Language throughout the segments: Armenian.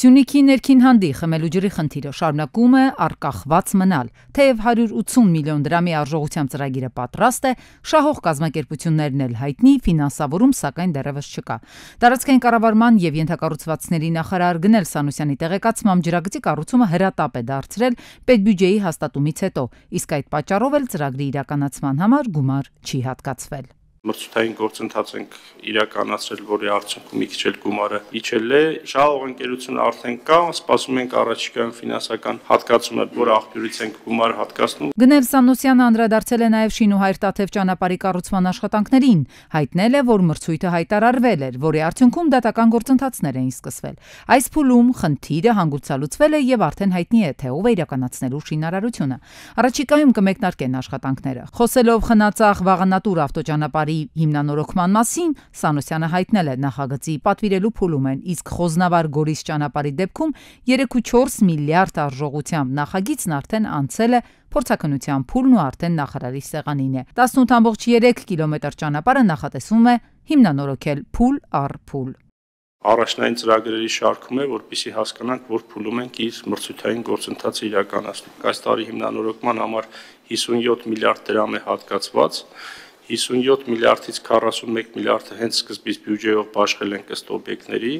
Սյունիքի ներքին հանդի խմելու ջրի խնդիրը շարունակում է արկախված մնալ։ Թեև 180 միլիոն դրամի արժողությամբ ծրագիրը պատրաստ է, շահող կազմակերպություններն էլ հայտնի ֆինանսավորում սակայն դեռևս չկա։ Տարածքային կառավարման եւ ենթակառուցվածքների նախարար Գնել Սանուսյանի տեղեկացմամբ ջրագծի կառուցումը հրատապ է դարձրել պետբյուջեի հաստատումից հետո, իսկ այդ պատճառով էլ ծրագրի իրականացման համար գումար չի հատկացվել մրցութային գործընթաց ենք իրականացրել, որի արդյունքում մի քիչ էլ գումարը իջել է։ Շահող ընկերությունը արդեն կա, սպասում ենք առաջիկայում ֆինանսական հատկացումը, որ աղբյուրից ենք գումար հատկացնում։ Գնև Սամնոսյանը անդրադարձել է նաև Շինուհայր Տաթև ճանապարհի կառուցման աշխատանքներին, հայտնել է, որ մրցույթը հայտարարվել էր, որի արդյունքում դատական գործընթացներ էին սկսվել։ Այս փուլում խնդիրը հանգուցալուծվել է եւ արդեն հայտնի է, թե ով է իրականացնելու շինարարությունը։ Առաջիկայում կմեկնարկեն աշխատանքները։ Խոսելով խնացախ վաղանատուր ավտոճանապարհի տարի հիմնանորոգման մասին Սանոսյանը հայտնել է նախագծի պատվիրելու փուլում են, իսկ Խոզնավար Գորիս ճանապարհի դեպքում 3.4 միլիարդ արժողությամբ նախագիծն արդեն անցել է փորձակնության փուլն ու արդեն նախարարի սեղանին է։ 18.3 կիլոմետր ճանապարհը նախատեսվում է հիմնանորոգել փուլ առ փուլ։ Առաջնային ծրագրերի շարքում է, որpիսի հասկանանք, որ փուլում ենք իր մրցութային գործընթացը իրականացնել։ Այս տարի հիմնանորոգման համար 57 միլիարդ դրամ է հատկացված, 57 միլիարդից 41 միլիարդը հենց սկզբից բյուջեով բաշխել ենք ըստ օբյեկտների,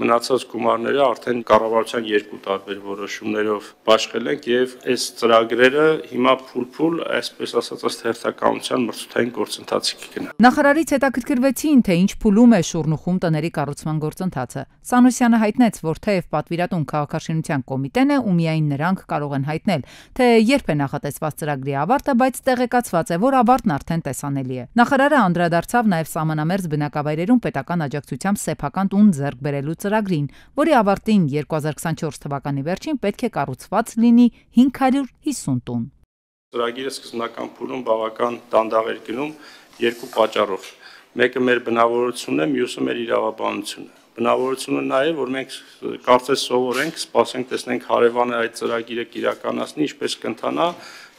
մնացած գումարները արդեն կառավարության երկու տարբեր որոշումներով ապաշխել ենք եւ այս ծրագրերը հիմա փուլփուլ, այսպես ասած, ըստ հերթականության մրցութային գործընթացի կգնա։ Նախարարից հետաքրքրվեցին, թե ինչ փուլում է շուրնուխում տների կառուցման գործընթացը։ Սանոսյանը հայտնեց, որ թեև պատվիրատուն քաղաքաշինության կոմիտեն է ու միայն նրանք կարող են հայտնել, թե երբ է նախատեսված ծրագրի ավարտը, բայց տեղեկացված է, որ ավարտն արդեն տեսանելի է։ Նախարարը անդրադարձավ նաեւ սահմանամերձ բնակավայրերում պետական աջակցությամբ սեփական տուն ձեռք բերելու ծրագրին, որի ավարտին 2024 թվականի վերջին պետք է կառուցված լինի 550 տուն։ Ծրագիրը սկզբնական փուլում բավական դանդաղ էր գնում երկու պատճառով։ Մեկը մեր բնավորությունն է, մյուսը մեր իրավաբանությունը։ Բնավորությունը նա է, որ մենք կարծես սովորենք, սպասենք, տեսնենք հարևանը այդ ծրագիրը իրականացնի, ինչպես կընթանա,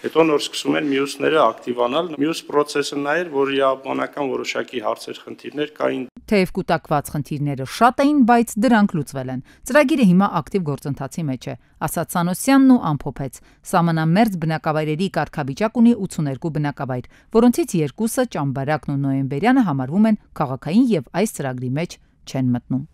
հետո նոր սկսում են մյուսները ակտիվանալ։ Մյուս process-ը նա էր, որ իաբանական որոշակի հարցեր, խնդիրներ կային։ Թեև կൂട്ടակված խնդիրները շատ էին, բայց դրանք լուծվել են։ Ծրագիրը հիմա ակտիվ գործընթացի մեջ է, ասաց Սանոսյանն ու ամփոփեց։ Սամանամերձ բնակավայրերի կարգավիճակ ունի 82 բնակավայր, որոնցից երկուսը Ճամբարակն ու Նոյեմբերյանը համարվում են քաղաքային եւ այս ծրագրի մեջ चैन मत